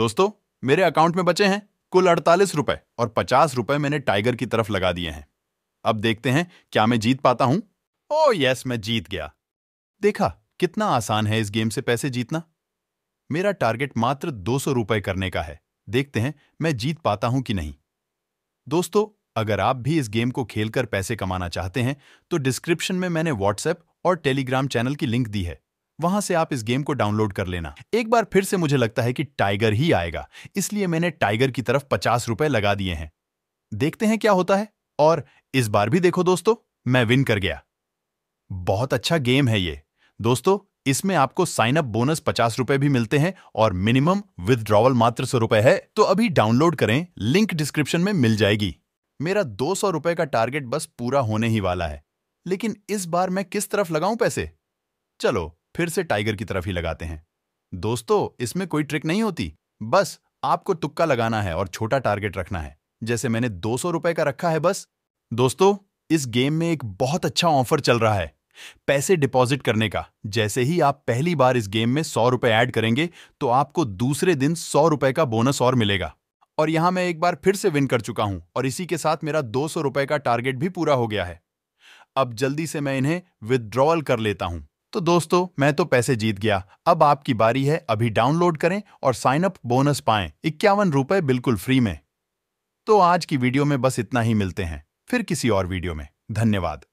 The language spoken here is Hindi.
दोस्तों मेरे अकाउंट में बचे हैं कुल अड़तालीस रुपए और पचास रुपए मैंने टाइगर की तरफ लगा दिए हैं अब देखते हैं क्या मैं जीत पाता हूं ओ यस मैं जीत गया देखा कितना आसान है इस गेम से पैसे जीतना मेरा टारगेट मात्र दो सौ रुपए करने का है देखते हैं मैं जीत पाता हूं कि नहीं दोस्तों अगर आप भी इस गेम को खेलकर पैसे कमाना चाहते हैं तो डिस्क्रिप्शन में मैंने व्हाट्सएप और टेलीग्राम चैनल की लिंक दी है वहां से आप इस गेम को डाउनलोड कर लेना एक बार फिर से मुझे लगता है कि टाइगर ही आएगा इसलिए मैंने टाइगर की तरफ पचास रुपए लगा दिए हैं देखते हैं क्या होता है और इस बार भी देखो दोस्तों मैं विन कर गया बहुत अच्छा गेम है ये दोस्तों इसमें आपको साइन अप बोनस पचास रुपए भी मिलते हैं और मिनिमम विदड्रॉवल मात्र सौ रुपए है तो अभी डाउनलोड करें लिंक डिस्क्रिप्शन में मिल जाएगी मेरा दो सौ रुपए का टारगेट बस पूरा होने ही वाला है लेकिन इस बार मैं किस तरफ लगाऊं पैसे चलो फिर से टाइगर की तरफ ही लगाते हैं दोस्तों इसमें कोई ट्रिक नहीं होती बस आपको तुक्का लगाना है और छोटा टारगेट रखना है जैसे मैंने दो सौ रुपए का रखा है बस दोस्तों इस गेम में एक बहुत अच्छा ऑफर चल रहा है पैसे डिपॉजिट करने का जैसे ही आप पहली बार इस गेम में सौ रुपए ऐड करेंगे तो आपको दूसरे दिन सौ रुपए का बोनस और मिलेगा और यहां मैं एक बार फिर से विन कर चुका हूं और इसी के साथ मेरा दो सौ रुपए का टारगेट भी पूरा हो गया है अब जल्दी से मैं इन्हें विदड्रॉवल कर लेता हूं तो दोस्तों मैं तो पैसे जीत गया अब आपकी बारी है अभी डाउनलोड करें और साइन अप बोनस पाएं इक्यावन रुपए बिल्कुल फ्री में तो आज की वीडियो में बस इतना ही मिलते हैं फिर किसी और वीडियो में धन्यवाद